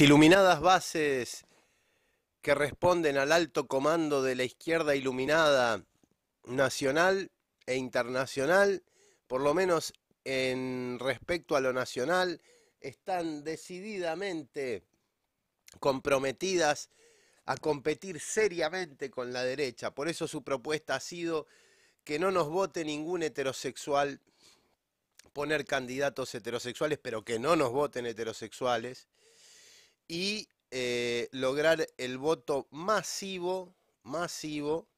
iluminadas bases que responden al alto comando de la izquierda iluminada nacional e internacional, por lo menos en respecto a lo nacional, están decididamente comprometidas a competir seriamente con la derecha. Por eso su propuesta ha sido que no nos vote ningún heterosexual, poner candidatos heterosexuales, pero que no nos voten heterosexuales, y eh, lograr el voto masivo, masivo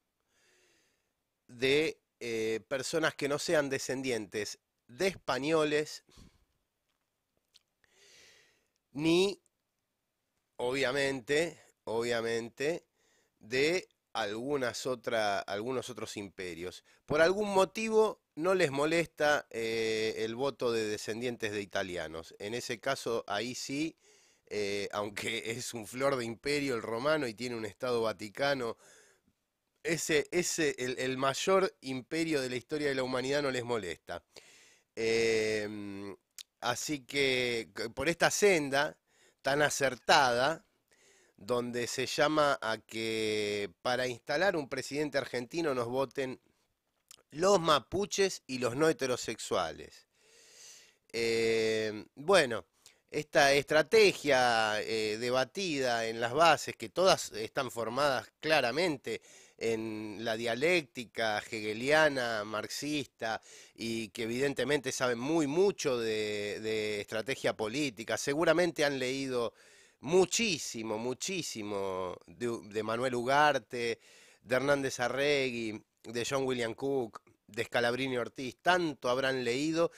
de eh, personas que no sean descendientes de españoles ni obviamente, obviamente de algunas otra, algunos otros imperios. Por algún motivo no les molesta eh, el voto de descendientes de italianos. En ese caso, ahí sí eh, aunque es un flor de imperio el romano y tiene un Estado Vaticano. Ese, ese el, mayor imperio de la historia de la humanidad no les molesta. Em, así que por esta senda tan acertada, donde se llama a que para instalar un presidente argentino nos voten los mapuches y los no heterosexuales. Em, bueno esta estrategia eh, debatida en las bases, que todas están formadas claramente en la dialéctica hegeliana, marxista, y que evidentemente saben muy mucho de, estrategia política, seguramente han leído muchísimo, muchísimo de, Manuel Ugarte, de Hernández Arregui, de John William Cook, de Scalabrini Ortiz, tanto habrán leído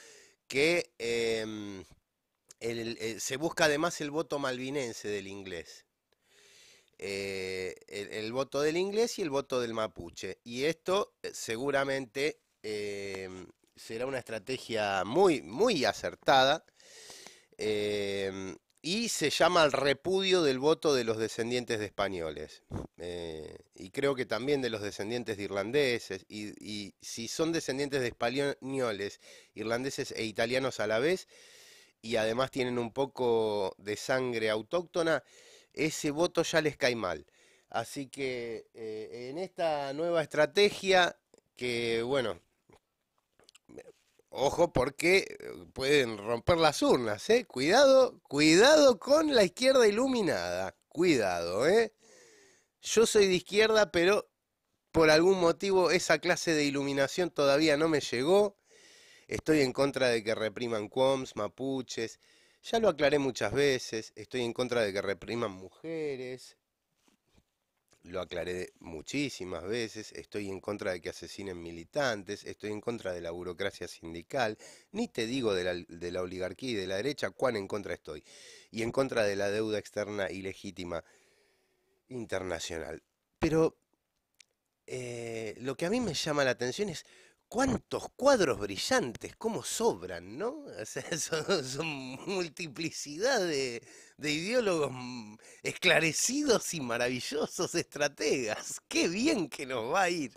que... Em, eh, se busca además el voto malvinense del inglés. Eh, el, voto del inglés y el voto del mapuche. Y esto eh, seguramente em, será una estrategia muy, muy acertada. Em, y se llama el repudio del voto de los descendientes de españoles. y creo que también de los descendientes de irlandeses. y si son descendientes de españoles, irlandeses e italianos a la vez, y además tienen un poco de sangre autóctona, ese voto ya les cae mal. Así que eh, en esta nueva estrategia, que bueno, ojo porque eh, pueden romper las urnas, ¿eh? Cuidado, cuidado con la izquierda iluminada, cuidado, Yo soy de izquierda, pero por algún motivo esa clase de iluminación todavía no me llegó. Estoy en contra de que repriman cuoms, mapuches. Ya lo aclaré muchas veces. Estoy en contra de que repriman mujeres. Lo aclaré muchísimas veces. Estoy en contra de que asesinen militantes. Estoy en contra de la burocracia sindical. Ni te digo de la, oligarquía y de la derecha cuán en contra estoy. Y en contra de la deuda externa ilegítima internacional. Pero eh, lo que a mí me llama la atención es cuántos cuadros brillantes, cómo sobran, ¿no? O son, son multiplicidad de, de, ideólogos mm, esclarecidos y maravillosos estrategas. Qué bien que nos va a ir.